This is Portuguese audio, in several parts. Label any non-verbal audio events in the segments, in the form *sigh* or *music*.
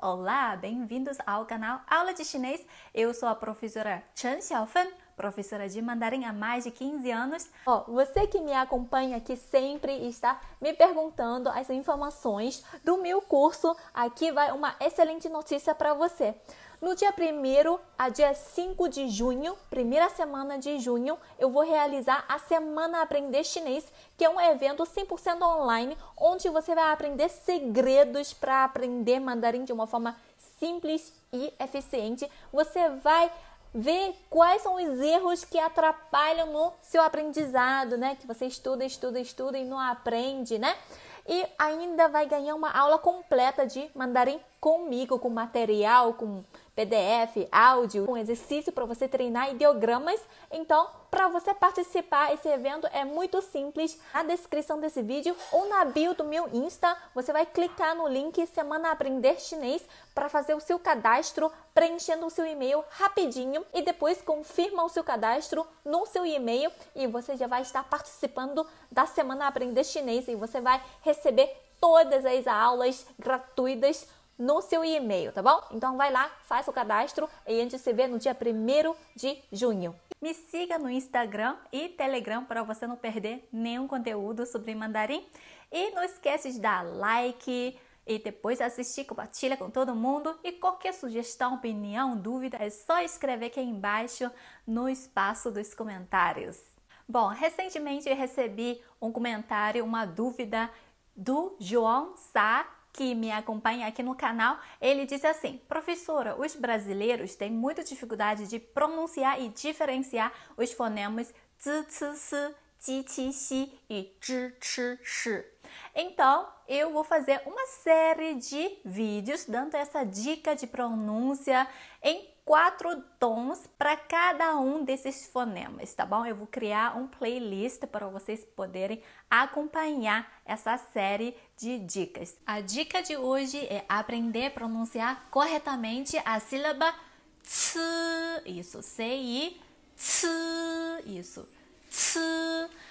Olá, bem bem-vindos ao canal Aula de Chinês. Eu sou a professora Chen Xiaofen, professora de mandarim há mais de 15 anos. Oh, você que me acompanha aqui sempre está me perguntando as informações do meu curso. Aqui vai uma excelente notícia para você. No dia 1 a dia 5 de junho, primeira semana de junho, eu vou realizar a Semana Aprender Chinês, que é um evento 100% online, onde você vai aprender segredos para aprender mandarim de uma forma simples e eficiente. Você vai ver quais são os erros que atrapalham no seu aprendizado, né? Que você estuda, estuda, estuda e não aprende, né? E ainda vai ganhar uma aula completa de mandarim comigo, com material, com PDF, áudio, um exercício para você treinar ideogramas. Então, para você participar, esse evento é muito simples. Na descrição desse vídeo ou na bio do meu Insta, você vai clicar no link Semana Aprender Chinês para fazer o seu cadastro, preenchendo o seu e-mail rapidinho e depois confirma o seu cadastro no seu e-mail e você já vai estar participando da Semana Aprender Chinês e você vai receber todas as aulas gratuitas no seu e-mail, tá bom? Então vai lá, faz o cadastro e a gente se vê no dia 1 de junho. Me siga no Instagram e Telegram para você não perder nenhum conteúdo sobre mandarim. E não esquece de dar like e depois assistir, compartilha com todo mundo. E qualquer sugestão, opinião, dúvida é só escrever aqui embaixo no espaço dos comentários. Bom, recentemente recebi um comentário, uma dúvida do João Sá que me acompanha aqui no canal, ele disse assim: professora, os brasileiros têm muita dificuldade de pronunciar e diferenciar os fonemas t, t, s ji qi xi e zhi chi shi. Então, eu vou fazer uma série de vídeos dando essa dica de pronúncia em quatro tons para cada um desses fonemas, tá bom? Eu vou criar um playlist para vocês poderem acompanhar essa série de dicas. A dica de hoje é aprender a pronunciar corretamente a sílaba ts, isso, c i ts, isso, ts.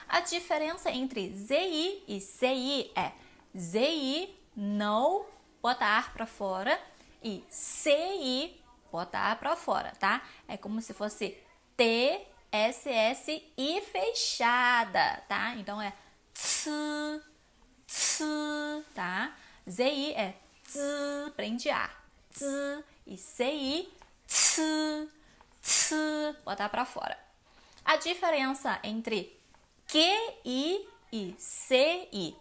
A diferença entre zi e ci é zi não bota ar para fora e ci bota ar para fora, tá? É como se fosse t s s i fechada, tá? Então é ts ts, tá? Zi é z, prende ar, z e ci ts ts, botar para fora. A diferença entre QI e CI.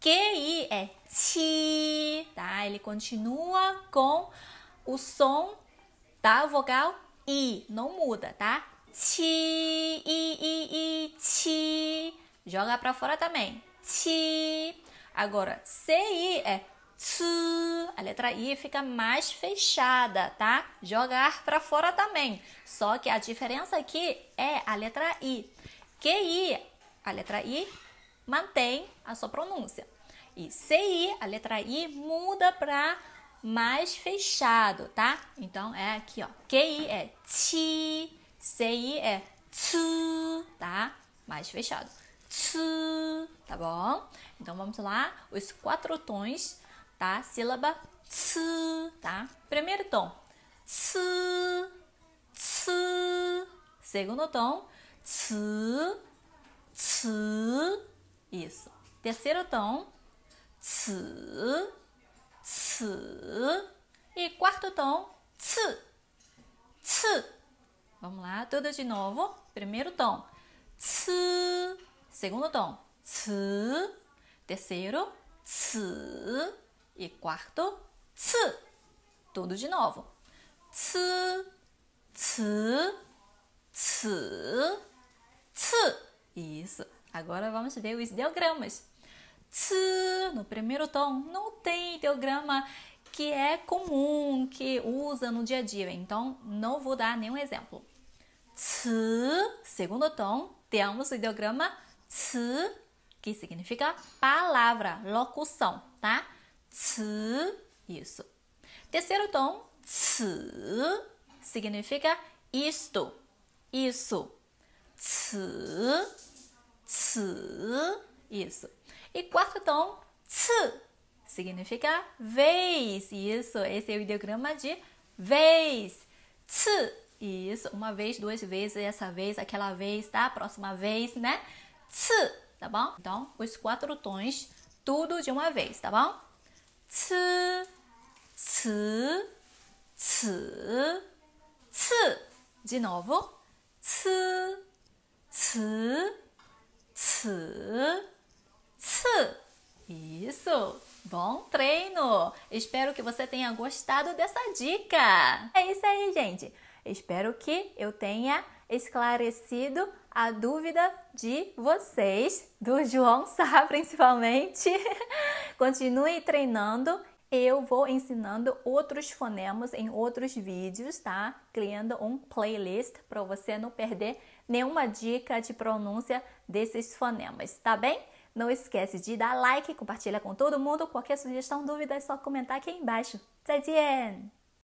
QI é ti, tá? Ele continua com o som da vogal i, não muda, tá? Ti, i, i, i, ti. Joga pra fora também. Ti. Agora, CI é t, a letra i fica mais fechada, tá? Jogar para fora também. Só que a diferença aqui é a letra i. QI, a letra i mantém a sua pronúncia. E CI, a letra i muda para mais fechado, tá? Então é aqui, ó. QI é ti, CI é tu, tá? Mais fechado. Tu, tá bom? Então vamos lá, os quatro tons tá? Sílaba ts, tá? Primeiro tom, ts, ts. Segundo tom, ts, ts. Isso. Terceiro tom, ts, ts. E quarto tom, ts, ts. Vamos lá, tudo de novo. Primeiro tom, ts. Segundo tom, ts. Terceiro, ts. E quarto, ci. Tudo de novo. Ci, ci, ci, ci. Isso. Agora vamos ver os ideogramas. Ci, no primeiro tom, não tem ideograma que é comum, que usa no dia a dia. Então, não vou dar nenhum exemplo. Ci, segundo tom, temos o ideograma ci, que significa palavra, locução, tá? ts, isso. Terceiro tom, ts, significa isto, isso. Ts, ts, isso. E quarto tom, ts, significa vez, isso. Esse é o ideograma de vez. Ts, isso. Uma vez, duas vezes, essa vez, aquela vez, tá? Próxima vez, né? Ts, tá bom? Então, os quatro tons, tudo de uma vez, tá bom? c, c, c, c. De novo. c, c, c, c. Isso. Bom treino! Espero que você tenha gostado dessa dica. É isso aí, gente. Espero que eu tenha esclarecido a dúvida de vocês, do João *laughs* Sá principalmente. *laughs* Continue treinando. Eu vou ensinando outros fonemas em outros vídeos, tá? Criando um playlist para você não perder nenhuma dica de pronúncia desses fonemas, tá bem? Não esquece de dar like, compartilha com todo mundo. Qualquer sugestão, dúvida é só comentar aqui embaixo. Tchau!